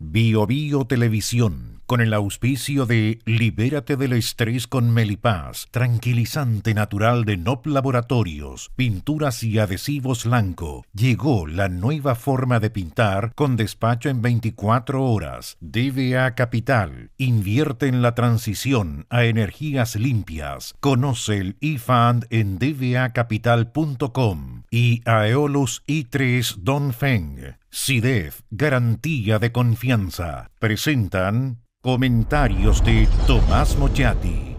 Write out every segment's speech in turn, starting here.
Bio, Bio Televisión, con el auspicio de Libérate del estrés con Melipaz, tranquilizante natural de NOP Laboratorios, pinturas y adhesivos blanco. Llegó la nueva forma de pintar con despacho en 24 horas. DBA Capital, invierte en la transición a energías limpias. Conoce el eFund en dbacapital.com y Aeolus i3 Donfeng. CIDEF, garantía de confianza. Presentan comentarios de Tomás Mochati.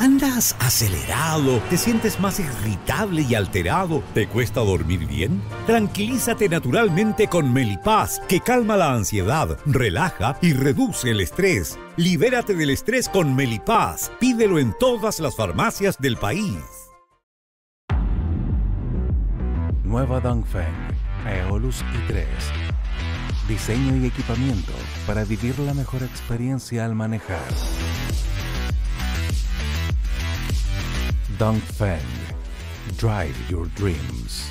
¿Andas acelerado? ¿Te sientes más irritable y alterado? ¿Te cuesta dormir bien? Tranquilízate naturalmente con Melipaz, que calma la ansiedad, relaja y reduce el estrés. Libérate del estrés con Melipaz. Pídelo en todas las farmacias del país. Nueva Dongfeng, Aeolus i3. Diseño y equipamiento para vivir la mejor experiencia al manejar. Dongfeng, drive your dreams.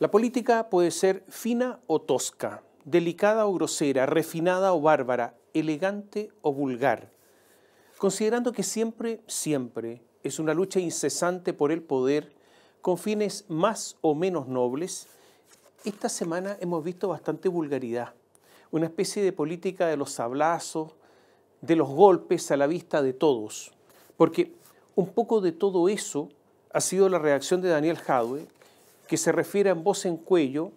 La política puede ser fina o tosca, delicada o grosera, refinada o bárbara, elegante o vulgar, considerando que siempre, siempre es una lucha incesante por el poder con fines más o menos nobles, esta semana hemos visto bastante vulgaridad, una especie de política de los sablazos, de los golpes a la vista de todos, porque un poco de todo eso ha sido la reacción de Daniel Jadwe, que se refiere en voz en cuello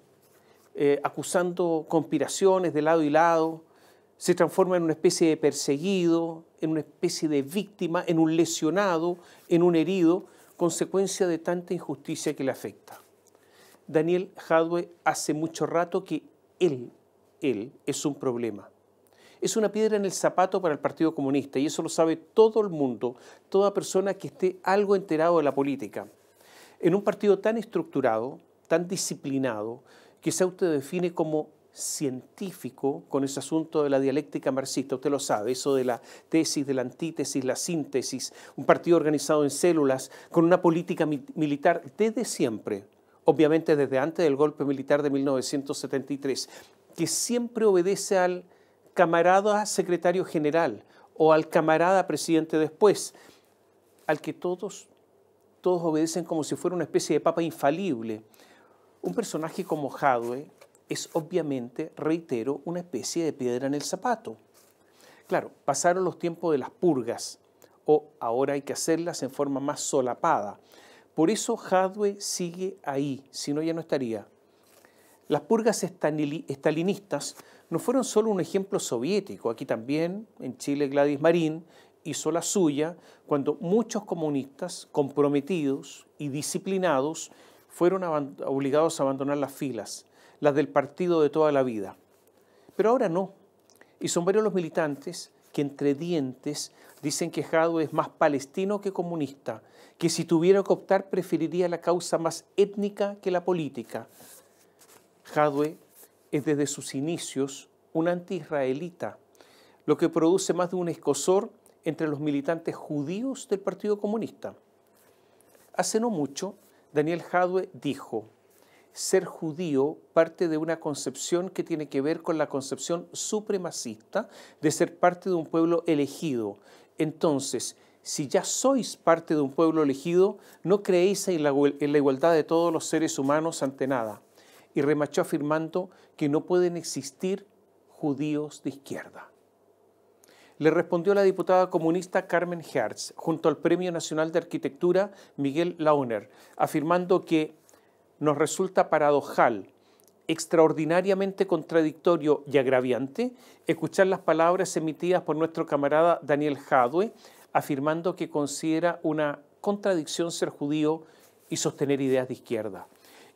eh, acusando conspiraciones de lado y lado, se transforma en una especie de perseguido, en una especie de víctima, en un lesionado, en un herido, consecuencia de tanta injusticia que le afecta. Daniel Hadwe hace mucho rato que él, él es un problema. Es una piedra en el zapato para el Partido Comunista y eso lo sabe todo el mundo, toda persona que esté algo enterado de la política. En un partido tan estructurado, tan disciplinado, que se define como científico con ese asunto de la dialéctica marxista, usted lo sabe, eso de la tesis, de la antítesis, la síntesis, un partido organizado en células, con una política militar desde siempre, obviamente desde antes del golpe militar de 1973, que siempre obedece al camarada secretario general o al camarada presidente después, al que todos, todos obedecen como si fuera una especie de papa infalible un personaje como Hadwe es obviamente, reitero, una especie de piedra en el zapato. Claro, pasaron los tiempos de las purgas, o ahora hay que hacerlas en forma más solapada. Por eso Hadwe sigue ahí, si no ya no estaría. Las purgas estalinistas no fueron solo un ejemplo soviético, aquí también en Chile Gladys Marín hizo la suya cuando muchos comunistas comprometidos y disciplinados fueron obligados a abandonar las filas, las del partido de toda la vida. Pero ahora no. Y son varios los militantes que entre dientes dicen que Jadwe es más palestino que comunista, que si tuviera que optar preferiría la causa más étnica que la política. Jadwe es desde sus inicios un anti-israelita, lo que produce más de un escosor entre los militantes judíos del Partido Comunista. Hace no mucho, Daniel Jadwe dijo, ser judío parte de una concepción que tiene que ver con la concepción supremacista de ser parte de un pueblo elegido. Entonces, si ya sois parte de un pueblo elegido, no creéis en la igualdad de todos los seres humanos ante nada. Y remachó afirmando que no pueden existir judíos de izquierda le respondió la diputada comunista Carmen Hertz junto al Premio Nacional de Arquitectura Miguel Launer, afirmando que nos resulta paradojal, extraordinariamente contradictorio y agraviante escuchar las palabras emitidas por nuestro camarada Daniel Jadwe, afirmando que considera una contradicción ser judío y sostener ideas de izquierda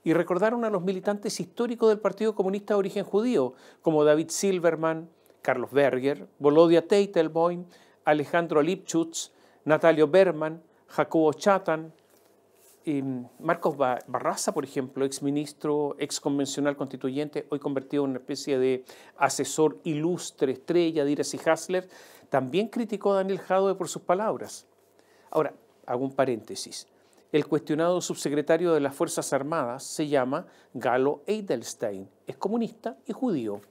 y recordaron a los militantes históricos del Partido Comunista de origen judío, como David Silverman, Carlos Berger, Volodia Teitelboim, Alejandro Lipschutz, Natalio Berman, Jacobo Chatan, Marcos Barraza, por ejemplo, ex ex convencional constituyente, hoy convertido en una especie de asesor ilustre, estrella de y Hassler, también criticó a Daniel Jadwe por sus palabras. Ahora, hago un paréntesis. El cuestionado subsecretario de las Fuerzas Armadas se llama Galo Edelstein, es comunista y judío.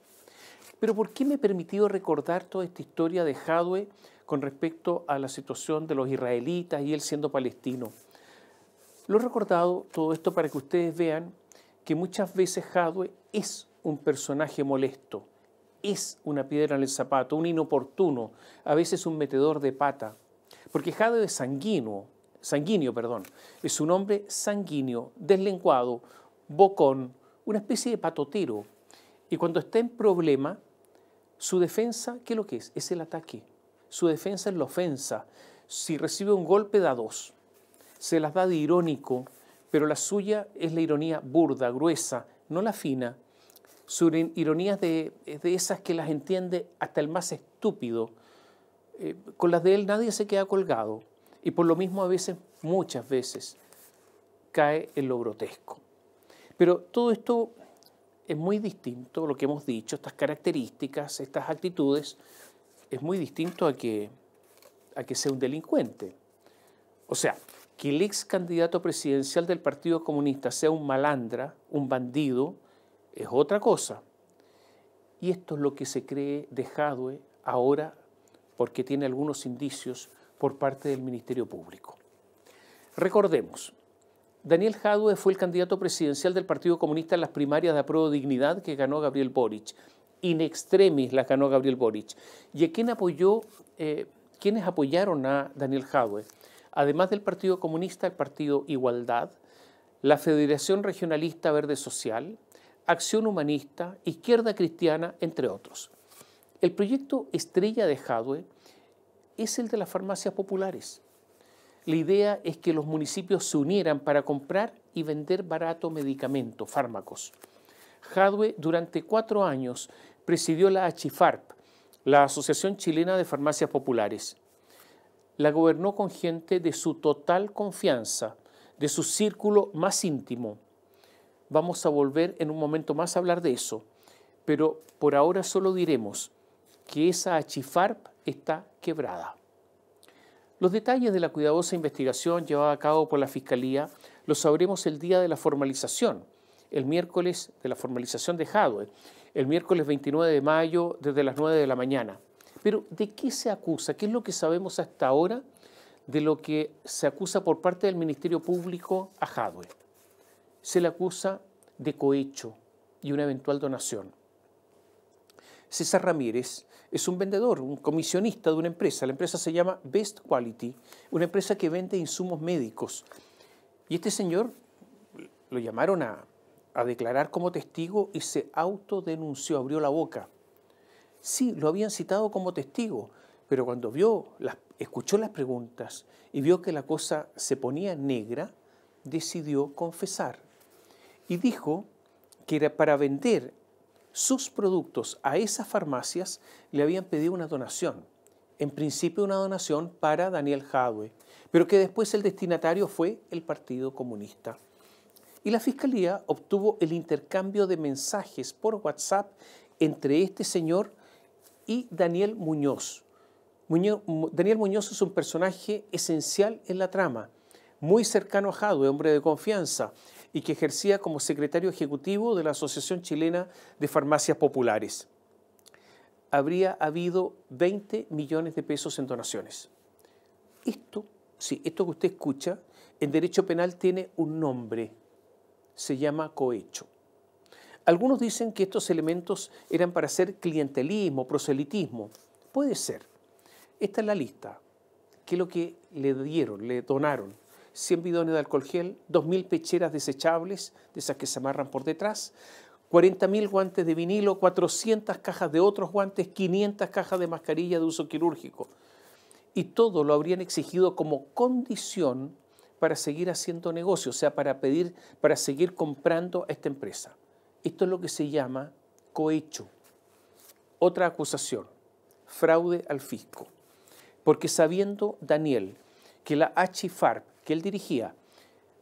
Pero ¿por qué me he permitido recordar toda esta historia de Jadwe con respecto a la situación de los israelitas y él siendo palestino? Lo he recordado todo esto para que ustedes vean que muchas veces Jadwe es un personaje molesto, es una piedra en el zapato, un inoportuno, a veces un metedor de pata, porque Jadwe es sanguíneo, sanguíneo, perdón, es un hombre sanguíneo, deslenguado, bocón, una especie de patotero, y cuando está en problema, su defensa, ¿qué es lo que es? Es el ataque. Su defensa es la ofensa. Si recibe un golpe, da dos. Se las da de irónico, pero la suya es la ironía burda, gruesa, no la fina. Su ironías de, esas que las entiende hasta el más estúpido. Eh, con las de él nadie se queda colgado. Y por lo mismo a veces, muchas veces, cae en lo grotesco. Pero todo esto es muy distinto lo que hemos dicho, estas características, estas actitudes, es muy distinto a que, a que sea un delincuente. O sea, que el ex candidato presidencial del Partido Comunista sea un malandra, un bandido, es otra cosa. Y esto es lo que se cree de ahora porque tiene algunos indicios por parte del Ministerio Público. Recordemos, Daniel Jadwe fue el candidato presidencial del Partido Comunista en las primarias de Apruebo Dignidad que ganó Gabriel Boric. In extremis la ganó Gabriel Boric. ¿Y a quién apoyó, eh, quiénes apoyaron a Daniel Jadwe? Además del Partido Comunista, el Partido Igualdad, la Federación Regionalista Verde Social, Acción Humanista, Izquierda Cristiana, entre otros. El proyecto estrella de Jadwe es el de las farmacias populares la idea es que los municipios se unieran para comprar y vender barato medicamentos, fármacos. Jadwe durante cuatro años presidió la ACHIFARP, la Asociación Chilena de Farmacias Populares. La gobernó con gente de su total confianza, de su círculo más íntimo. Vamos a volver en un momento más a hablar de eso, pero por ahora solo diremos que esa ACHIFARP está quebrada. Los detalles de la cuidadosa investigación llevada a cabo por la Fiscalía los sabremos el día de la formalización, el miércoles de la formalización de Hadwe, el miércoles 29 de mayo desde las 9 de la mañana. Pero ¿de qué se acusa? ¿Qué es lo que sabemos hasta ahora de lo que se acusa por parte del Ministerio Público a Hadwe? Se le acusa de cohecho y una eventual donación. César Ramírez es un vendedor, un comisionista de una empresa. La empresa se llama Best Quality, una empresa que vende insumos médicos. Y este señor lo llamaron a, declarar como testigo y se autodenunció, abrió la boca. Sí, lo habían citado como testigo, pero cuando vio, escuchó las preguntas y vio que la cosa se ponía negra, decidió confesar y dijo que era para vender sus productos a esas farmacias, le habían pedido una donación. En principio una donación para Daniel Jadwe, pero que después el destinatario fue el Partido Comunista. Y la Fiscalía obtuvo el intercambio de mensajes por WhatsApp entre este señor y Daniel Muñoz. Daniel Muñoz es un personaje esencial en la trama, muy cercano a Jadwe, hombre de confianza, y que ejercía como secretario ejecutivo de la Asociación Chilena de Farmacias Populares. Habría habido 20 millones de pesos en donaciones. Esto, sí, esto que usted escucha, en derecho penal tiene un nombre, se llama cohecho. Algunos dicen que estos elementos eran para hacer clientelismo, proselitismo. Puede ser. Esta es la lista. ¿Qué es lo que le dieron, le donaron? 100 bidones de alcohol gel, 2.000 pecheras desechables, de esas que se amarran por detrás, 40.000 guantes de vinilo, 400 cajas de otros guantes, 500 cajas de mascarilla de uso quirúrgico. Y todo lo habrían exigido como condición para seguir haciendo negocio, o sea, para pedir, para seguir comprando a esta empresa. Esto es lo que se llama cohecho. Otra acusación, fraude al fisco. Porque sabiendo Daniel que la HIFARP que él dirigía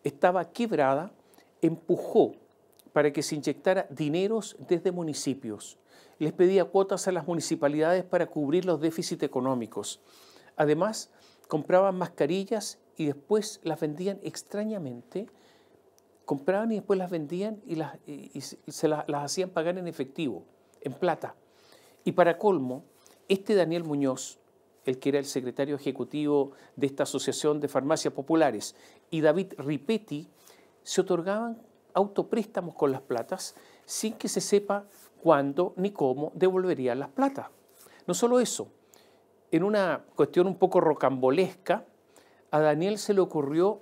estaba quebrada, empujó para que se inyectara dineros desde municipios. Les pedía cuotas a las municipalidades para cubrir los déficits económicos. Además, compraban mascarillas y después las vendían extrañamente. Compraban y después las vendían y, las, se las hacían pagar en efectivo, en plata. Y para colmo, este Daniel Muñoz el que era el secretario ejecutivo de esta Asociación de Farmacias Populares, y David Ripetti, se otorgaban autopréstamos con las platas sin que se sepa cuándo ni cómo devolverían las platas. No solo eso, en una cuestión un poco rocambolesca, a Daniel se le ocurrió,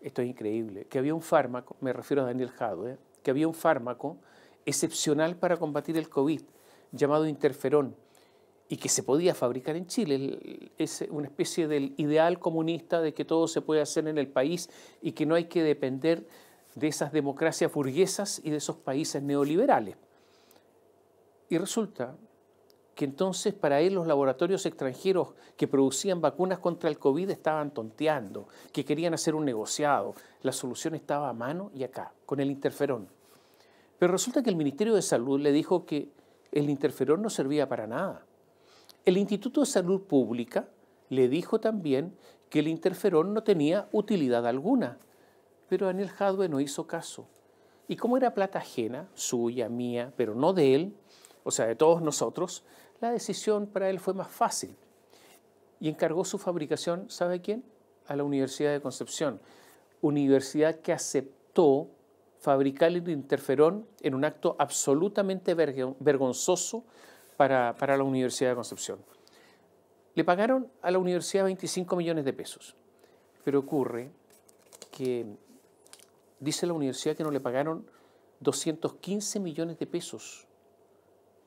esto es increíble, que había un fármaco, me refiero a Daniel Jado, que había un fármaco excepcional para combatir el COVID, llamado interferón, y que se podía fabricar en Chile. Es una especie del ideal comunista de que todo se puede hacer en el país y que no hay que depender de esas democracias burguesas y de esos países neoliberales. Y resulta que entonces para él los laboratorios extranjeros que producían vacunas contra el COVID estaban tonteando, que querían hacer un negociado. La solución estaba a mano y acá, con el interferón. Pero resulta que el Ministerio de Salud le dijo que el interferón no servía para nada el Instituto de Salud Pública le dijo también que el interferón no tenía utilidad alguna, pero Daniel Jadwe no hizo caso. Y como era plata ajena, suya, mía, pero no de él, o sea, de todos nosotros, la decisión para él fue más fácil. Y encargó su fabricación, ¿sabe quién? A la Universidad de Concepción, universidad que aceptó fabricar el interferón en un acto absolutamente vergonzoso para, la Universidad de Concepción. Le pagaron a la universidad 25 millones de pesos, pero ocurre que dice la universidad que no le pagaron 215 millones de pesos.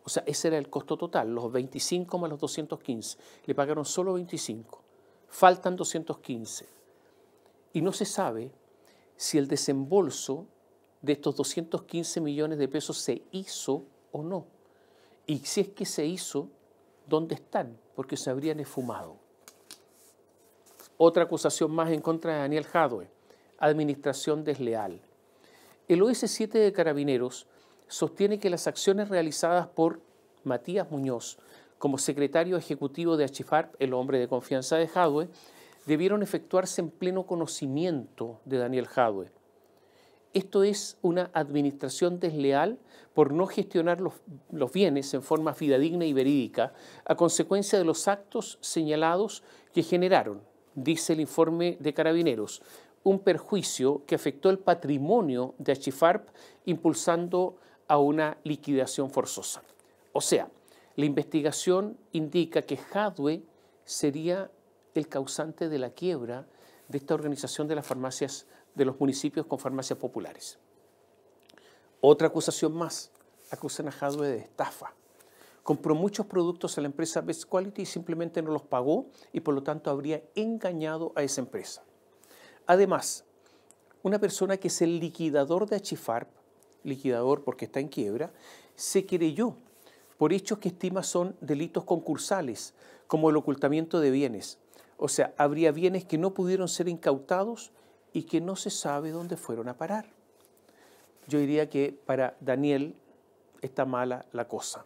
O sea, ese era el costo total, los 25 más los 215. Le pagaron solo 25. Faltan 215. Y no se sabe si el desembolso de estos 215 millones de pesos se hizo o no. Y si es que se hizo, ¿dónde están? Porque se habrían esfumado. Otra acusación más en contra de Daniel Jadwe, administración desleal. El OS7 de Carabineros sostiene que las acciones realizadas por Matías Muñoz como secretario ejecutivo de Achifarp, el hombre de confianza de Jadwe, debieron efectuarse en pleno conocimiento de Daniel Jadwe, esto es una administración desleal por no gestionar los, bienes en forma fidedigna y verídica a consecuencia de los actos señalados que generaron, dice el informe de Carabineros, un perjuicio que afectó el patrimonio de Achifarp impulsando a una liquidación forzosa. O sea, la investigación indica que Hadwe sería el causante de la quiebra de esta organización de las farmacias de los municipios con farmacias populares. Otra acusación más, acusan a de estafa. Compró muchos productos a la empresa Best Quality y simplemente no los pagó y por lo tanto habría engañado a esa empresa. Además, una persona que es el liquidador de Achifarp, liquidador porque está en quiebra, se querelló por hechos que estima son delitos concursales, como el ocultamiento de bienes. O sea, habría bienes que no pudieron ser incautados y que no se sabe dónde fueron a parar. Yo diría que para Daniel está mala la cosa.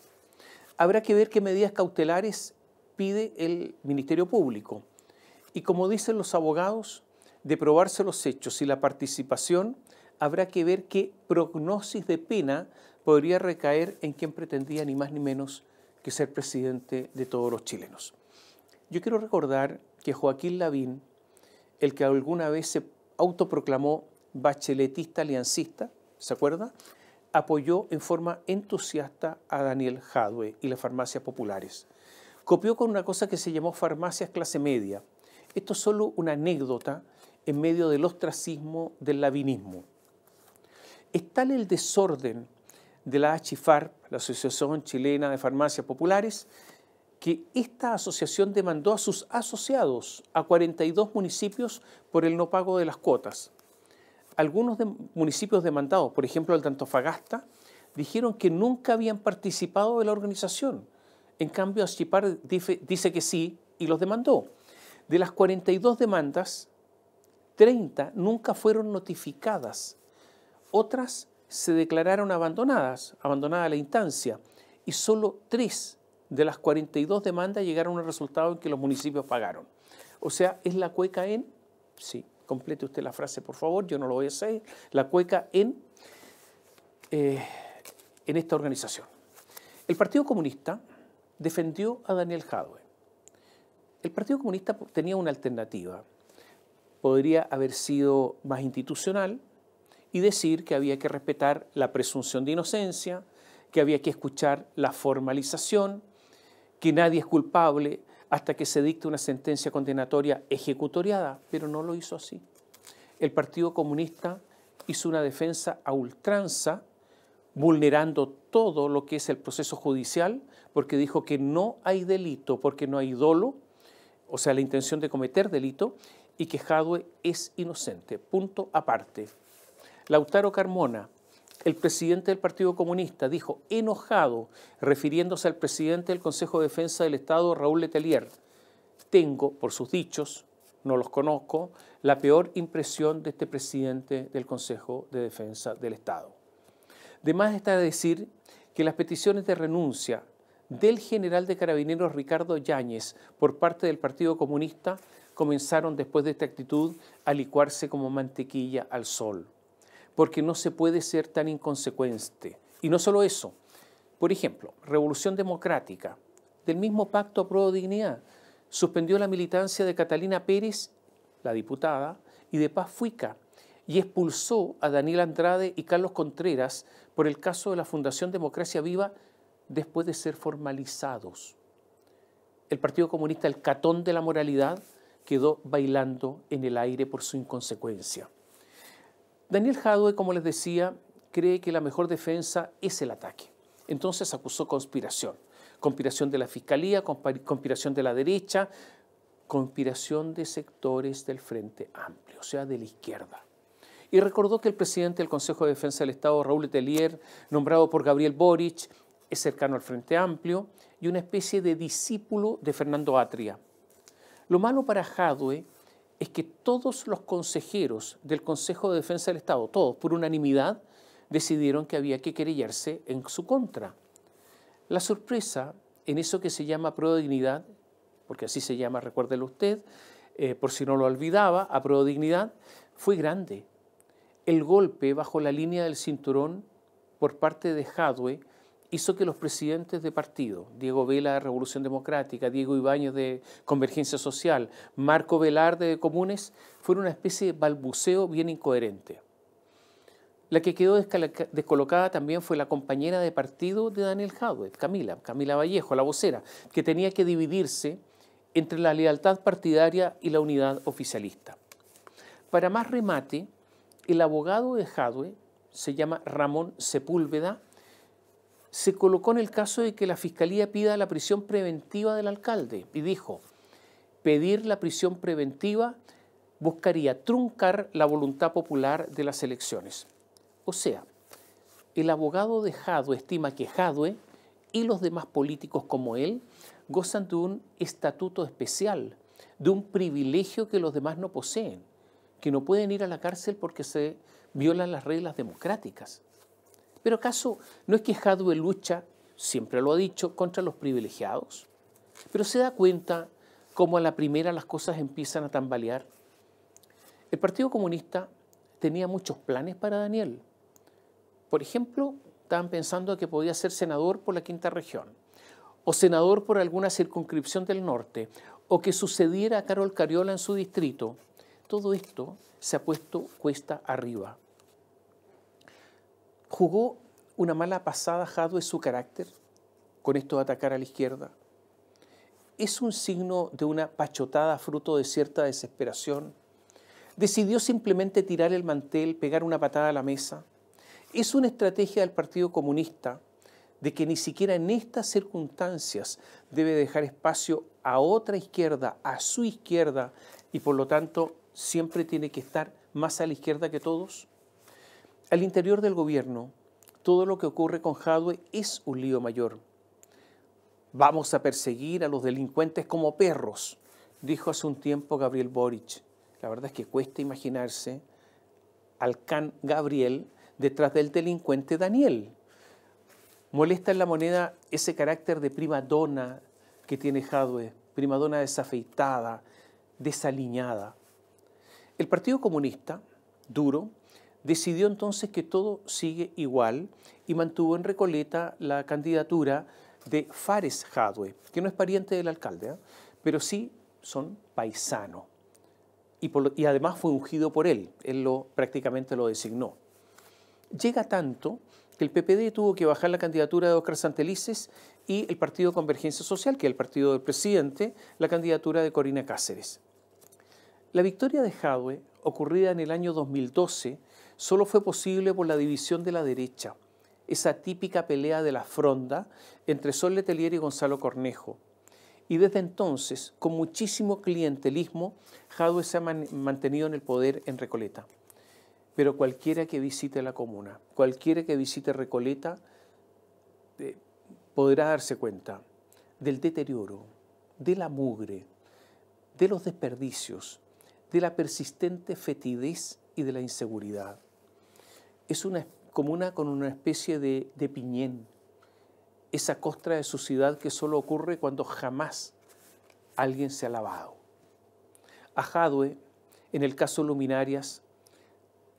Habrá que ver qué medidas cautelares pide el Ministerio Público. Y como dicen los abogados, de probarse los hechos y la participación, habrá que ver qué prognosis de pena podría recaer en quien pretendía ni más ni menos que ser presidente de todos los chilenos. Yo quiero recordar que Joaquín Lavín, el que alguna vez se autoproclamó bacheletista aliancista, ¿se acuerda? Apoyó en forma entusiasta a Daniel Jadwe y las farmacias populares. Copió con una cosa que se llamó farmacias clase media. Esto es solo una anécdota en medio del ostracismo del lavinismo. Es tal el desorden de la HIFAR, la Asociación Chilena de Farmacias Populares, que esta asociación demandó a sus asociados, a 42 municipios, por el no pago de las cuotas. Algunos de municipios demandados, por ejemplo el de Antofagasta, dijeron que nunca habían participado de la organización. En cambio, Achipar dice que sí y los demandó. De las 42 demandas, 30 nunca fueron notificadas. Otras se declararon abandonadas, abandonada la instancia, y solo tres de las 42 demandas llegaron a un resultado en que los municipios pagaron. O sea, ¿es la cueca en? Sí, complete usted la frase, por favor, yo no lo voy a hacer. La cueca en, eh, en esta organización. El Partido Comunista defendió a Daniel Jadwe. El Partido Comunista tenía una alternativa. Podría haber sido más institucional y decir que había que respetar la presunción de inocencia, que había que escuchar la formalización, que nadie es culpable hasta que se dicte una sentencia condenatoria ejecutoriada, pero no lo hizo así. El Partido Comunista hizo una defensa a ultranza, vulnerando todo lo que es el proceso judicial, porque dijo que no hay delito, porque no hay dolo, o sea, la intención de cometer delito, y que Jadwe es inocente. Punto aparte. Lautaro Carmona, el presidente del Partido Comunista dijo enojado, refiriéndose al presidente del Consejo de Defensa del Estado, Raúl Letelier, tengo, por sus dichos, no los conozco, la peor impresión de este presidente del Consejo de Defensa del Estado. De más está decir que las peticiones de renuncia del general de carabineros Ricardo Yáñez por parte del Partido Comunista comenzaron después de esta actitud a licuarse como mantequilla al sol porque no se puede ser tan inconsecuente. Y no solo eso, por ejemplo, Revolución Democrática, del mismo pacto pro dignidad, suspendió la militancia de Catalina Pérez, la diputada, y de Paz Fuica, y expulsó a Daniel Andrade y Carlos Contreras por el caso de la Fundación Democracia Viva después de ser formalizados. El Partido Comunista, el catón de la moralidad, quedó bailando en el aire por su inconsecuencia. Daniel Hadwe, como les decía, cree que la mejor defensa es el ataque. Entonces acusó conspiración. Conspiración de la Fiscalía, conspiración de la derecha, conspiración de sectores del Frente Amplio, o sea, de la izquierda. Y recordó que el presidente del Consejo de Defensa del Estado, Raúl Letelier, nombrado por Gabriel Boric, es cercano al Frente Amplio y una especie de discípulo de Fernando Atria. Lo malo para Jadwe es que todos los consejeros del Consejo de Defensa del Estado, todos por unanimidad, decidieron que había que querellarse en su contra. La sorpresa en eso que se llama prueba de dignidad, porque así se llama, recuérdelo usted, eh, por si no lo olvidaba, a prueba de dignidad, fue grande. El golpe bajo la línea del cinturón por parte de Hadwe hizo que los presidentes de partido, Diego Vela de Revolución Democrática, Diego Ibáñez de Convergencia Social, Marco Velarde de Comunes, fueron una especie de balbuceo bien incoherente. La que quedó descolocada también fue la compañera de partido de Daniel Jadwe, Camila, Camila Vallejo, la vocera, que tenía que dividirse entre la lealtad partidaria y la unidad oficialista. Para más remate, el abogado de Jadwe se llama Ramón Sepúlveda se colocó en el caso de que la Fiscalía pida la prisión preventiva del alcalde y dijo, pedir la prisión preventiva buscaría truncar la voluntad popular de las elecciones. O sea, el abogado de Jadwe estima que Jadwe y los demás políticos como él gozan de un estatuto especial, de un privilegio que los demás no poseen, que no pueden ir a la cárcel porque se violan las reglas democráticas. Pero acaso no es que Hadwell lucha, siempre lo ha dicho, contra los privilegiados, pero se da cuenta cómo a la primera las cosas empiezan a tambalear. El Partido Comunista tenía muchos planes para Daniel. Por ejemplo, estaban pensando que podía ser senador por la quinta región, o senador por alguna circunscripción del norte, o que sucediera a Carol Cariola en su distrito. Todo esto se ha puesto cuesta arriba jugó una mala pasada Jadwe su carácter con esto de atacar a la izquierda. Es un signo de una pachotada fruto de cierta desesperación. Decidió simplemente tirar el mantel, pegar una patada a la mesa. Es una estrategia del Partido Comunista de que ni siquiera en estas circunstancias debe dejar espacio a otra izquierda, a su izquierda, y por lo tanto siempre tiene que estar más a la izquierda que todos? Al interior del gobierno, todo lo que ocurre con Jadwe es un lío mayor. Vamos a perseguir a los delincuentes como perros, dijo hace un tiempo Gabriel Boric. La verdad es que cuesta imaginarse al can Gabriel detrás del delincuente Daniel. Molesta en la moneda ese carácter de prima donna que tiene Jadwe, donna desafeitada, desaliñada. El Partido Comunista, duro, decidió entonces que todo sigue igual y mantuvo en Recoleta la candidatura de Fares Jadwe, que no es pariente del alcalde, ¿eh? pero sí son paisano. Y, además fue ungido por él, él lo, prácticamente lo designó. Llega tanto que el PPD tuvo que bajar la candidatura de Oscar Santelices y el Partido Convergencia Social, que es el partido del presidente, la candidatura de Corina Cáceres. La victoria de Jadwe, ocurrida en el año 2012, solo fue posible por la división de la derecha, esa típica pelea de la fronda entre Sol Letelier y Gonzalo Cornejo. Y desde entonces, con muchísimo clientelismo, Jadwe se ha mantenido en el poder en Recoleta. Pero cualquiera que visite la comuna, cualquiera que visite Recoleta, eh, podrá darse cuenta del deterioro, de la mugre, de los desperdicios, de la persistente fetidez y de la inseguridad es una comuna con una especie de, de piñén, esa costra de suciedad que solo ocurre cuando jamás alguien se ha lavado. A Jadwe, en el caso Luminarias,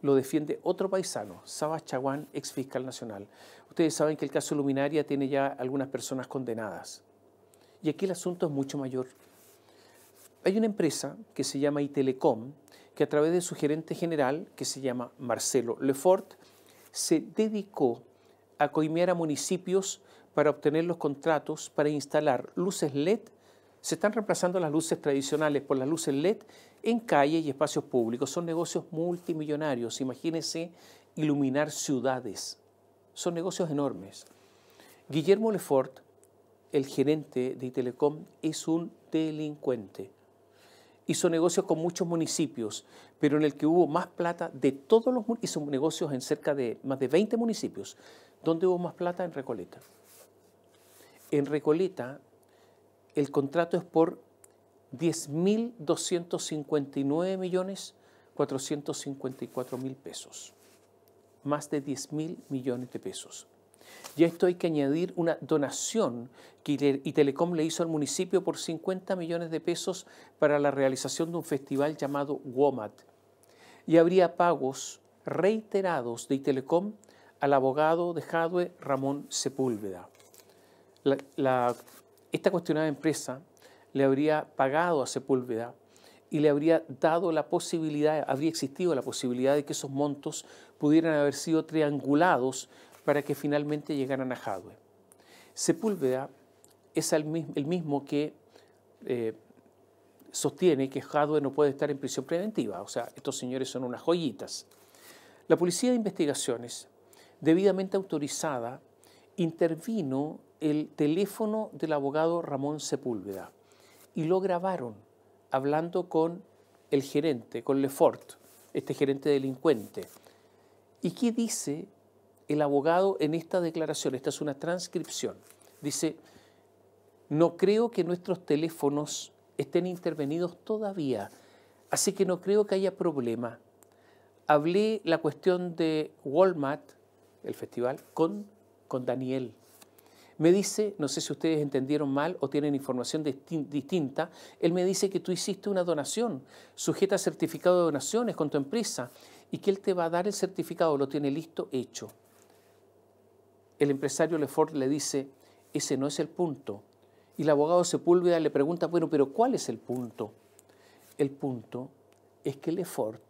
lo defiende otro paisano, Saba Chaguán, ex fiscal nacional. Ustedes saben que el caso Luminaria tiene ya algunas personas condenadas. Y aquí el asunto es mucho mayor. Hay una empresa que se llama Itelecom, que a través de su gerente general, que se llama Marcelo Lefort, se dedicó a coimear a municipios para obtener los contratos para instalar luces LED. Se están reemplazando las luces tradicionales por las luces LED en calles y espacios públicos. Son negocios multimillonarios. Imagínense iluminar ciudades. Son negocios enormes. Guillermo Lefort, el gerente de Itelecom, es un delincuente hizo negocios con muchos municipios, pero en el que hubo más plata de todos los municipios, hizo negocios en cerca de más de 20 municipios. ¿Dónde hubo más plata? En Recoleta. En Recoleta el contrato es por 10.259.454.000 millones pesos, más de 10.000 millones de pesos. Y a esto hay que añadir una donación que Itelecom le hizo al municipio por 50 millones de pesos para la realización de un festival llamado WOMAT. Y habría pagos reiterados de Itelecom al abogado de Jadwe Ramón Sepúlveda. esta cuestionada empresa le habría pagado a Sepúlveda y le habría dado la posibilidad, habría existido la posibilidad de que esos montos pudieran haber sido triangulados para que finalmente llegaran a Jadwe. Sepúlveda es el mismo, que eh, sostiene que Jadwe no puede estar en prisión preventiva, o sea, estos señores son unas joyitas. La Policía de Investigaciones, debidamente autorizada, intervino el teléfono del abogado Ramón Sepúlveda y lo grabaron hablando con el gerente, con Lefort, este gerente delincuente. ¿Y qué dice el abogado en esta declaración, esta es una transcripción, dice, no creo que nuestros teléfonos estén intervenidos todavía, así que no creo que haya problema. Hablé la cuestión de Walmart, el festival, con, con Daniel. Me dice, no sé si ustedes entendieron mal o tienen información distinta, él me dice que tú hiciste una donación, sujeta certificado de donaciones con tu empresa, y que él te va a dar el certificado, lo tiene listo, hecho. El empresario Lefort le dice, ese no es el punto. Y el abogado Sepúlveda le pregunta, bueno, pero ¿cuál es el punto? El punto es que Lefort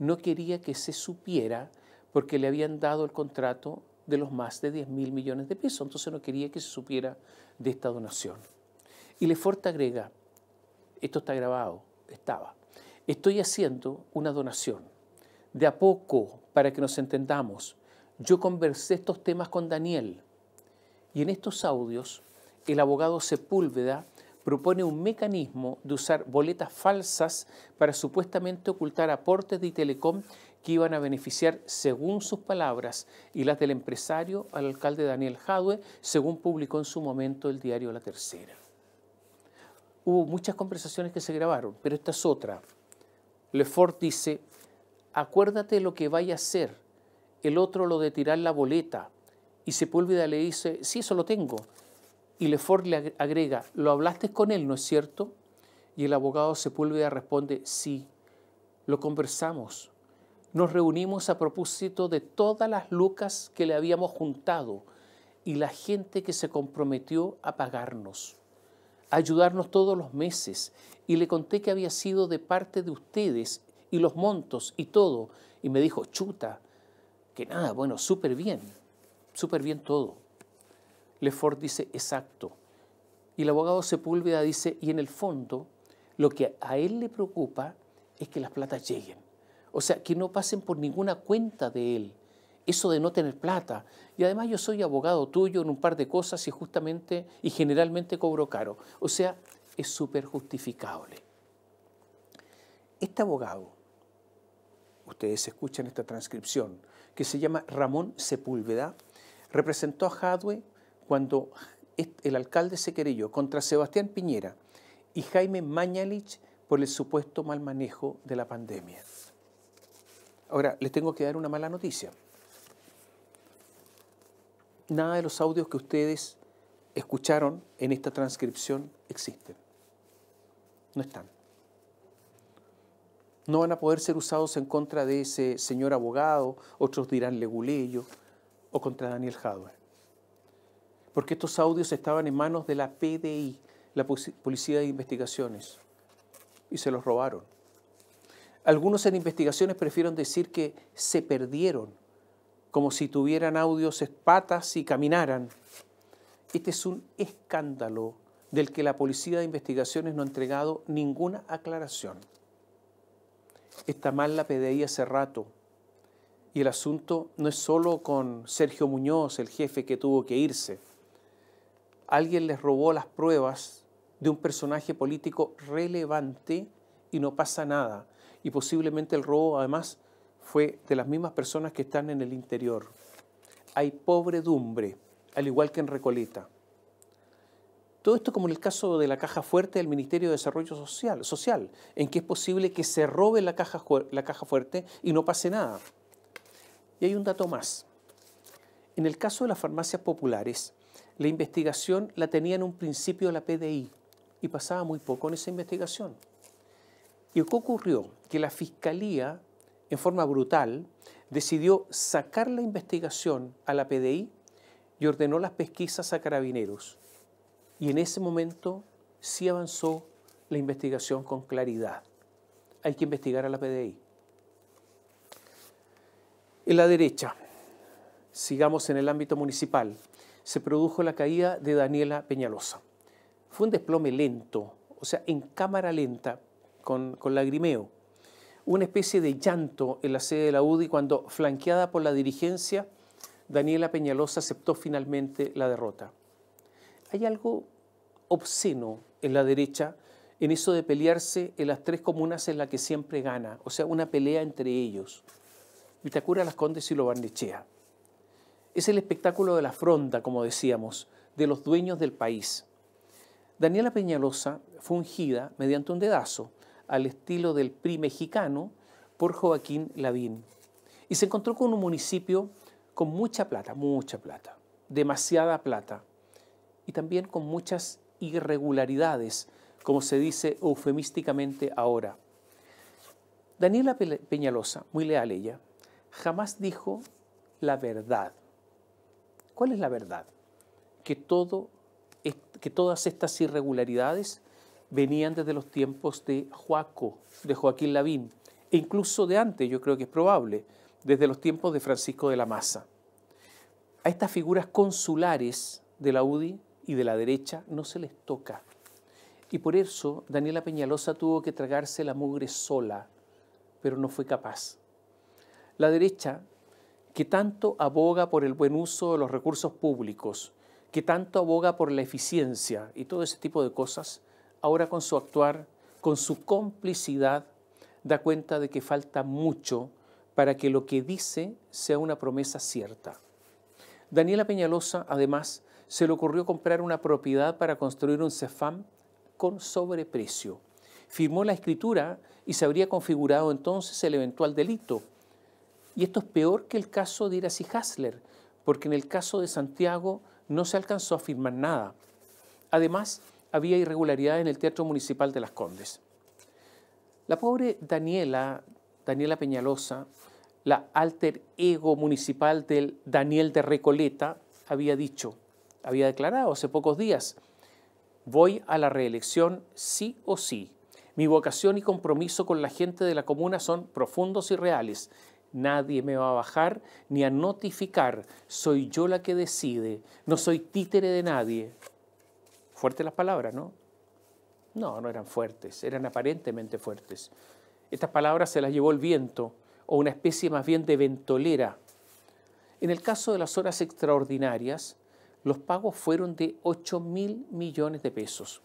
no quería que se supiera porque le habían dado el contrato de los más de 10 mil millones de pesos, entonces no quería que se supiera de esta donación. Y Lefort agrega, esto está grabado, estaba, estoy haciendo una donación, de a poco, para que nos entendamos, yo conversé estos temas con Daniel y en estos audios el abogado Sepúlveda propone un mecanismo de usar boletas falsas para supuestamente ocultar aportes de Telecom que iban a beneficiar, según sus palabras y las del empresario, al alcalde Daniel Jadwe, según publicó en su momento el diario La Tercera. Hubo muchas conversaciones que se grabaron, pero esta es otra. Lefort dice, acuérdate lo que vaya a hacer el otro lo de tirar la boleta. Y Sepúlveda le dice, sí, eso lo tengo. Y Lefort le agrega, lo hablaste con él, ¿no es cierto? Y el abogado Sepúlveda responde, sí, lo conversamos. Nos reunimos a propósito de todas las lucas que le habíamos juntado y la gente que se comprometió a pagarnos, a ayudarnos todos los meses. Y le conté que había sido de parte de ustedes y los montos y todo. Y me dijo, chuta, que nada, bueno, súper bien, súper bien todo. Lefort dice, exacto. Y el abogado Sepúlveda dice, y en el fondo, lo que a él le preocupa es que las platas lleguen. O sea, que no pasen por ninguna cuenta de él. Eso de no tener plata. Y además yo soy abogado tuyo en un par de cosas y justamente y generalmente cobro caro. O sea, es súper justificable. Este abogado, ustedes escuchan esta transcripción, que se llama Ramón Sepúlveda, representó a Jadwe cuando el alcalde se querelló contra Sebastián Piñera y Jaime Mañalich por el supuesto mal manejo de la pandemia. Ahora, les tengo que dar una mala noticia. Nada de los audios que ustedes escucharon en esta transcripción existen. No están no van a poder ser usados en contra de ese señor abogado, otros dirán leguleyo, o contra Daniel Howard. Porque estos audios estaban en manos de la PDI, la Policía de Investigaciones, y se los robaron. Algunos en investigaciones prefieren decir que se perdieron, como si tuvieran audios patas y caminaran. Este es un escándalo del que la Policía de Investigaciones no ha entregado ninguna aclaración está mal la PDI hace rato. Y el asunto no es solo con Sergio Muñoz, el jefe que tuvo que irse. Alguien les robó las pruebas de un personaje político relevante y no pasa nada. Y posiblemente el robo además fue de las mismas personas que están en el interior. Hay pobredumbre, al igual que en Recoleta. Todo esto como en el caso de la caja fuerte del Ministerio de Desarrollo Social, Social en que es posible que se robe la caja, la caja fuerte y no pase nada. Y hay un dato más. En el caso de las farmacias populares, la investigación la tenía en un principio la PDI y pasaba muy poco en esa investigación. ¿Y qué ocurrió? Que la Fiscalía, en forma brutal, decidió sacar la investigación a la PDI y ordenó las pesquisas a carabineros. Y en ese momento sí avanzó la investigación con claridad. Hay que investigar a la PDI. En la derecha, sigamos en el ámbito municipal, se produjo la caída de Daniela Peñalosa. Fue un desplome lento, o sea, en cámara lenta, con, con lagrimeo. Una especie de llanto en la sede de la UDI cuando, flanqueada por la dirigencia, Daniela Peñalosa aceptó finalmente la derrota. Hay algo obsceno en la derecha en eso de pelearse en las tres comunas en la que siempre gana, o sea, una pelea entre ellos. Vitacura, Las Condes y Lo Barnechea. Es el espectáculo de la fronda, como decíamos, de los dueños del país. Daniela Peñalosa fue ungida mediante un dedazo, al estilo del PRI mexicano, por Joaquín Lavín. Y se encontró con un municipio con mucha plata, mucha plata, demasiada plata, y también con muchas irregularidades, como se dice eufemísticamente ahora. Daniela Peñalosa, muy leal ella, jamás dijo la verdad. ¿Cuál es la verdad? Que, todas estas irregularidades venían desde los tiempos de Joaco, de Joaquín Lavín, e incluso de antes, yo creo que es probable, desde los tiempos de Francisco de la Maza. A estas figuras consulares de la UDI y de la derecha no se les toca. Y por eso Daniela Peñalosa tuvo que tragarse la mugre sola, pero no fue capaz. La derecha, que tanto aboga por el buen uso de los recursos públicos, que tanto aboga por la eficiencia y todo ese tipo de cosas, ahora con su actuar, con su complicidad, da cuenta de que falta mucho para que lo que dice sea una promesa cierta. Daniela Peñalosa, además, se le ocurrió comprar una propiedad para construir un CEFAM con sobreprecio. Firmó la escritura y se habría configurado entonces el eventual delito. Y esto es peor que el caso de Iracy Hasler, porque en el caso de Santiago no se alcanzó a firmar nada. Además, había irregularidad en el Teatro Municipal de Las Condes. La pobre Daniela, Daniela Peñalosa, la alter ego municipal del Daniel de Recoleta, había dicho, había declarado hace pocos días, voy a la reelección sí o sí. Mi vocación y compromiso con la gente de la comuna son profundos y reales. Nadie me va a bajar ni a notificar. Soy yo la que decide. No soy títere de nadie. Fuertes las palabras, ¿no? No, no eran fuertes, eran aparentemente fuertes. Estas palabras se las llevó el viento, o una especie más bien de ventolera. En el caso de las horas extraordinarias, los pagos fueron de 8 mil millones de pesos.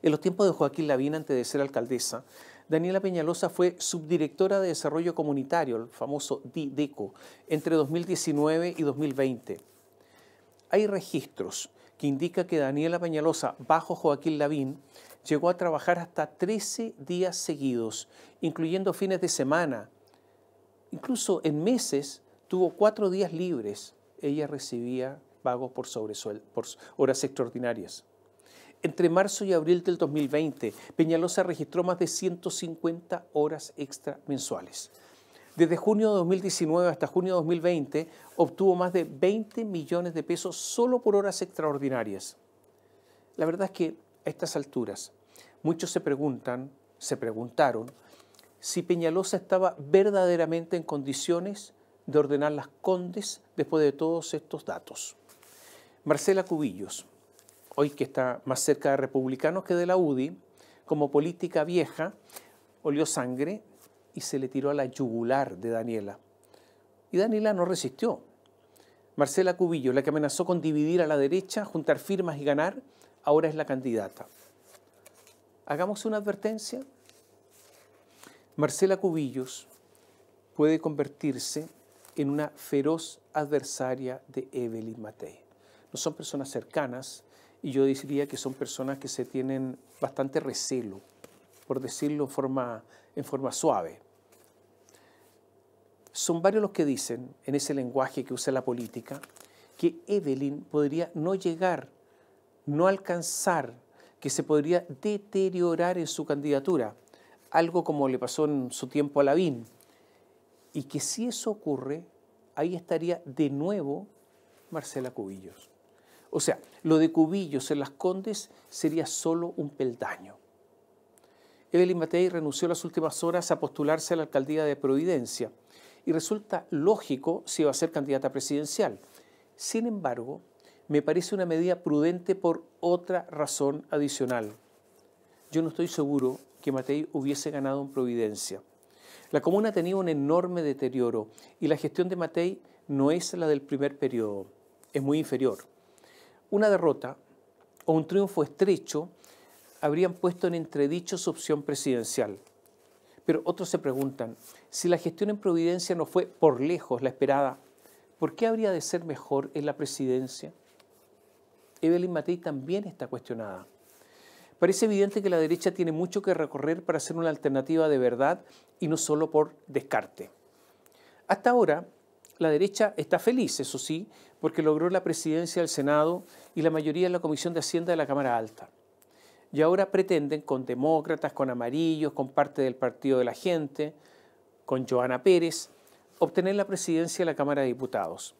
En los tiempos de Joaquín Lavín, antes de ser alcaldesa, Daniela Peñalosa fue subdirectora de Desarrollo Comunitario, el famoso DIDECO, entre 2019 y 2020. Hay registros que indican que Daniela Peñalosa, bajo Joaquín Lavín, llegó a trabajar hasta 13 días seguidos, incluyendo fines de semana. Incluso en meses tuvo cuatro días libres. Ella recibía pagos por, por horas extraordinarias. Entre marzo y abril del 2020, Peñalosa registró más de 150 horas extra mensuales. Desde junio de 2019 hasta junio de 2020, obtuvo más de 20 millones de pesos solo por horas extraordinarias. La verdad es que a estas alturas, muchos se preguntan, se preguntaron, si Peñalosa estaba verdaderamente en condiciones de ordenar las condes después de todos estos datos. Marcela Cubillos, hoy que está más cerca de republicanos que de la UDI, como política vieja, olió sangre y se le tiró a la yugular de Daniela. Y Daniela no resistió. Marcela Cubillos, la que amenazó con dividir a la derecha, juntar firmas y ganar, ahora es la candidata. Hagamos una advertencia. Marcela Cubillos puede convertirse en una feroz adversaria de Evelyn Matei no son personas cercanas y yo diría que son personas que se tienen bastante recelo, por decirlo en forma, suave. Son varios los que dicen, en ese lenguaje que usa la política, que Evelyn podría no llegar, no alcanzar, que se podría deteriorar en su candidatura, algo como le pasó en su tiempo a Lavín, y que si eso ocurre, ahí estaría de nuevo Marcela Cubillos. O sea, lo de Cubillos en las Condes sería solo un peldaño. Evelyn Matei renunció las últimas horas a postularse a la alcaldía de Providencia y resulta lógico si va a ser candidata presidencial. Sin embargo, me parece una medida prudente por otra razón adicional. Yo no estoy seguro que Matei hubiese ganado en Providencia. La comuna ha tenido un enorme deterioro y la gestión de Matei no es la del primer periodo, es muy inferior. Una derrota o un triunfo estrecho habrían puesto en entredicho su opción presidencial. Pero otros se preguntan, si la gestión en Providencia no fue por lejos la esperada, ¿por qué habría de ser mejor en la presidencia? Evelyn Matei también está cuestionada. Parece evidente que la derecha tiene mucho que recorrer para ser una alternativa de verdad y no solo por descarte. Hasta ahora, la derecha está feliz, eso sí, porque logró la presidencia del Senado y la mayoría en la Comisión de Hacienda de la Cámara Alta. Y ahora pretenden, con demócratas, con amarillos, con parte del Partido de la Gente, con Joana Pérez, obtener la presidencia de la Cámara de Diputados.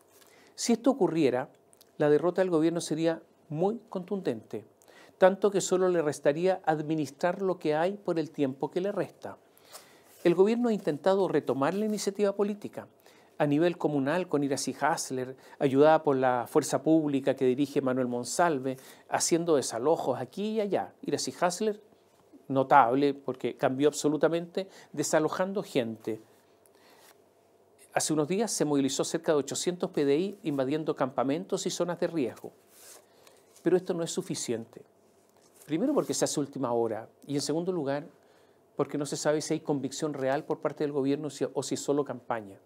Si esto ocurriera, la derrota del gobierno sería muy contundente, tanto que solo le restaría administrar lo que hay por el tiempo que le resta. El gobierno ha intentado retomar la iniciativa política, a nivel comunal con Iracy Hasler, ayudada por la fuerza pública que dirige Manuel Monsalve, haciendo desalojos aquí y allá. Iracy Hasler, notable porque cambió absolutamente, desalojando gente. Hace unos días se movilizó cerca de 800 PDI invadiendo campamentos y zonas de riesgo. Pero esto no es suficiente. Primero porque se hace última hora y en segundo lugar porque no se sabe si hay convicción real por parte del gobierno o si solo campaña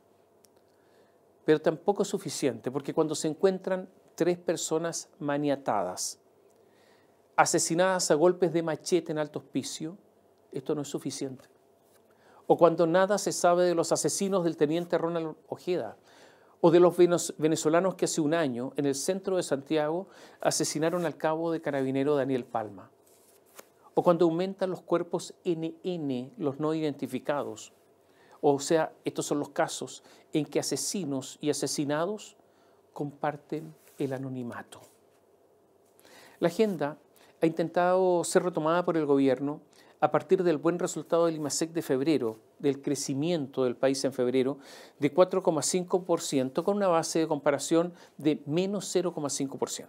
pero tampoco es suficiente, porque cuando se encuentran tres personas maniatadas, asesinadas a golpes de machete en alto hospicio, esto no es suficiente. O cuando nada se sabe de los asesinos del teniente Ronald Ojeda, o de los venezolanos que hace un año en el centro de Santiago asesinaron al cabo de carabinero Daniel Palma, o cuando aumentan los cuerpos NN, los no identificados, o sea, estos son los casos en que asesinos y asesinados comparten el anonimato. La agenda ha intentado ser retomada por el gobierno a partir del buen resultado del IMASEC de febrero, del crecimiento del país en febrero de 4,5% con una base de comparación de menos 0,5%.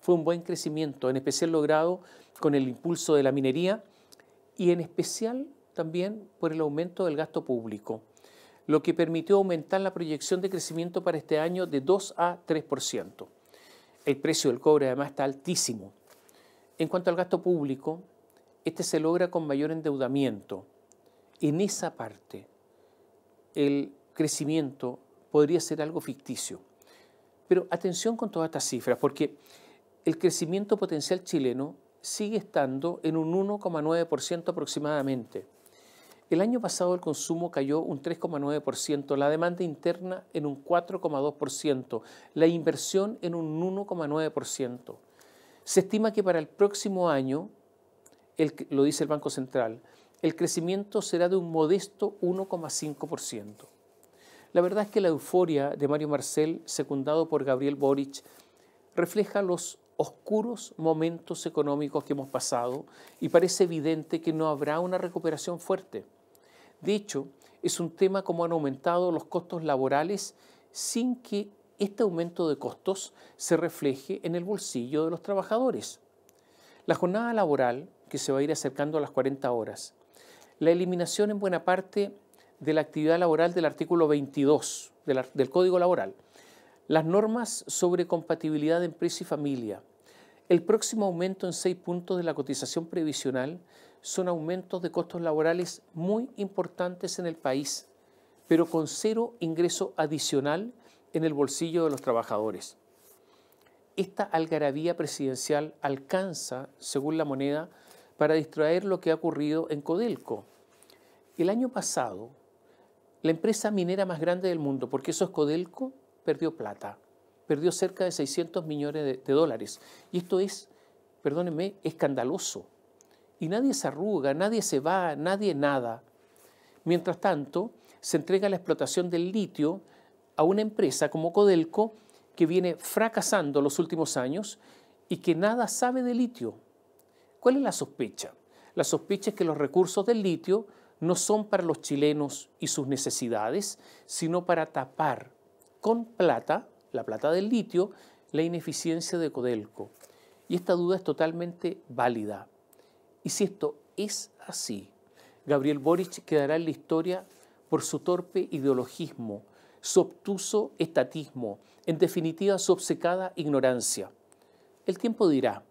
Fue un buen crecimiento, en especial logrado con el impulso de la minería y en especial también por el aumento del gasto público, lo que permitió aumentar la proyección de crecimiento para este año de 2 a 3%. El precio del cobre además está altísimo. En cuanto al gasto público, este se logra con mayor endeudamiento. En esa parte, el crecimiento podría ser algo ficticio. Pero atención con todas estas cifras, porque el crecimiento potencial chileno sigue estando en un 1,9% aproximadamente. El año pasado el consumo cayó un 3,9%, la demanda interna en un 4,2%, la inversión en un 1,9%. Se estima que para el próximo año, lo dice el Banco Central, el crecimiento será de un modesto 1,5%. La verdad es que la euforia de Mario Marcel, secundado por Gabriel Boric, refleja los oscuros momentos económicos que hemos pasado y parece evidente que no habrá una recuperación fuerte. De hecho, es un tema como han aumentado los costos laborales sin que este aumento de costos se refleje en el bolsillo de los trabajadores. La jornada laboral, que se va a ir acercando a las 40 horas, la eliminación en buena parte de la actividad laboral del artículo 22 del, del Código Laboral, las normas sobre compatibilidad de empresa y familia. El próximo aumento en seis puntos de la cotización previsional son aumentos de costos laborales muy importantes en el país, pero con cero ingreso adicional en el bolsillo de los trabajadores. Esta algarabía presidencial alcanza, según la moneda, para distraer lo que ha ocurrido en Codelco. El año pasado, la empresa minera más grande del mundo, porque eso es Codelco, perdió plata, perdió cerca de 600 millones de, dólares. Y esto es, perdónenme, escandaloso. Y nadie se arruga, nadie se va, nadie nada. Mientras tanto, se entrega la explotación del litio a una empresa como Codelco que viene fracasando los últimos años y que nada sabe de litio. ¿Cuál es la sospecha? La sospecha es que los recursos del litio no son para los chilenos y sus necesidades, sino para tapar con plata, la plata del litio, la ineficiencia de Codelco. Y esta duda es totalmente válida. Y si esto es así, Gabriel Boric quedará en la historia por su torpe ideologismo, su obtuso estatismo, en definitiva su obcecada ignorancia. El tiempo dirá,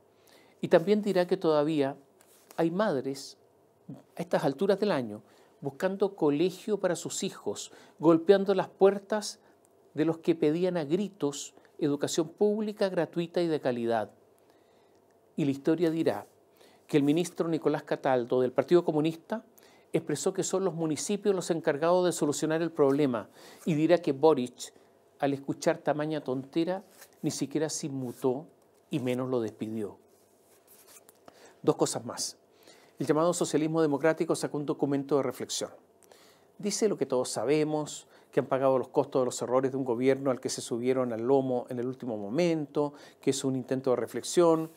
y también dirá que todavía hay madres a estas alturas del año buscando colegio para sus hijos, golpeando las puertas de los que pedían a gritos educación pública gratuita y de calidad. Y la historia dirá que el ministro Nicolás Cataldo del Partido Comunista expresó que son los municipios los encargados de solucionar el problema y dirá que Boric, al escuchar tamaña tontera, ni siquiera se inmutó y menos lo despidió. Dos cosas más. El llamado socialismo democrático sacó un documento de reflexión. Dice lo que todos sabemos, que han pagado los costos de los errores de un gobierno al que se subieron al lomo en el último momento, que es un intento de reflexión.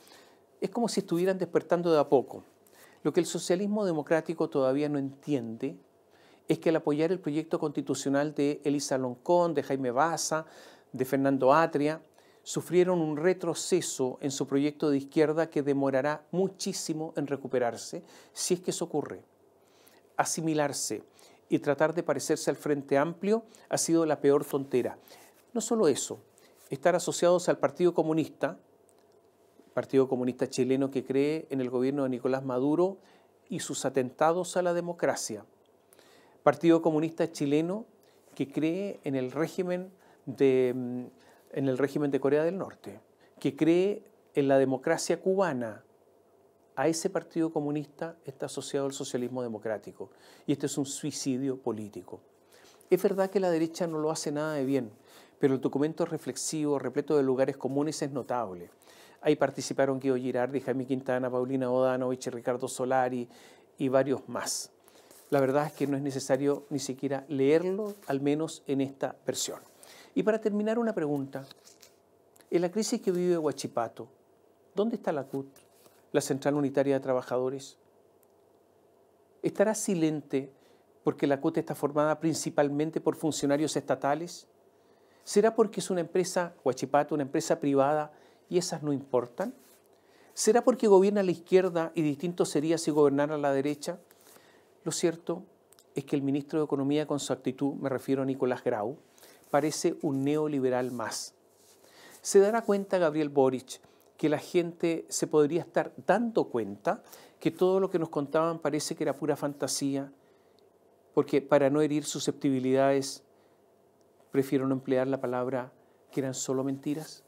Es como si estuvieran despertando de a poco. Lo que el socialismo democrático todavía no entiende es que al apoyar el proyecto constitucional de Elisa Loncón, de Jaime Baza, de Fernando Atria, sufrieron un retroceso en su proyecto de izquierda que demorará muchísimo en recuperarse, si es que eso ocurre. Asimilarse y tratar de parecerse al Frente Amplio ha sido la peor frontera. No solo eso, estar asociados al Partido Comunista, Partido Comunista Chileno que cree en el gobierno de Nicolás Maduro y sus atentados a la democracia. Partido Comunista Chileno que cree en el régimen de, mm, en el régimen de Corea del Norte, que cree en la democracia cubana, a ese Partido Comunista está asociado el socialismo democrático y este es un suicidio político. Es verdad que la derecha no lo hace nada de bien, pero el documento reflexivo, repleto de lugares comunes, es notable. Ahí participaron Guido Girardi, Jaime Quintana, Paulina Odanovich, Ricardo Solari y varios más. La verdad es que no es necesario ni siquiera leerlo, al menos en esta versión. Y para terminar, una pregunta. En la crisis que vive Huachipato, ¿dónde está la CUT? la Central Unitaria de Trabajadores. ¿Estará silente porque la cuota está formada principalmente por funcionarios estatales? ¿Será porque es una empresa, Huachipato, una empresa privada y esas no importan? ¿Será porque gobierna la izquierda y distinto sería si gobernara la derecha? Lo cierto es que el ministro de Economía con su actitud, me refiero a Nicolás Grau, parece un neoliberal más. Se dará cuenta Gabriel Boric que la gente se podría estar dando cuenta que todo lo que nos contaban parece que era pura fantasía, porque para no herir susceptibilidades prefiero no emplear la palabra que eran solo mentiras.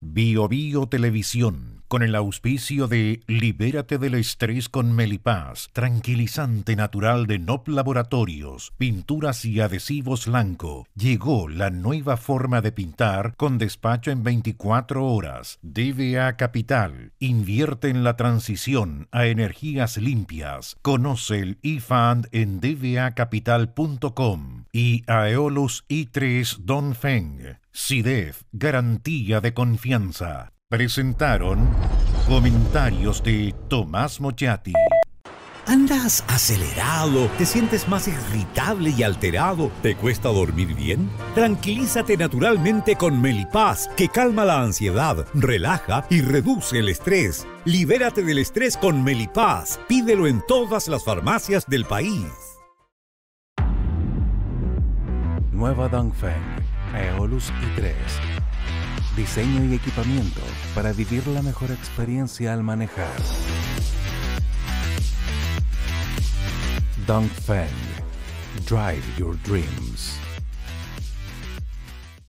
Bio, Bio Televisión con el auspicio de Libérate del estrés con Melipaz, tranquilizante natural de NOP Laboratorios, pinturas y adhesivos Blanco. Llegó la nueva forma de pintar con despacho en 24 horas. DBA Capital invierte en la transición a energías limpias. Conoce el eFund en dbacapital.com y Aeolus i3 Feng. SIDEF, garantía de confianza presentaron comentarios de Tomás Mochati. ¿Andas acelerado? ¿Te sientes más irritable y alterado? ¿Te cuesta dormir bien? Tranquilízate naturalmente con Melipaz, que calma la ansiedad, relaja y reduce el estrés. Libérate del estrés con Melipaz. Pídelo en todas las farmacias del país. Nueva Dangfeng, Eolus i3 diseño y equipamiento para vivir la mejor experiencia al manejar. Dongfeng, drive your dreams.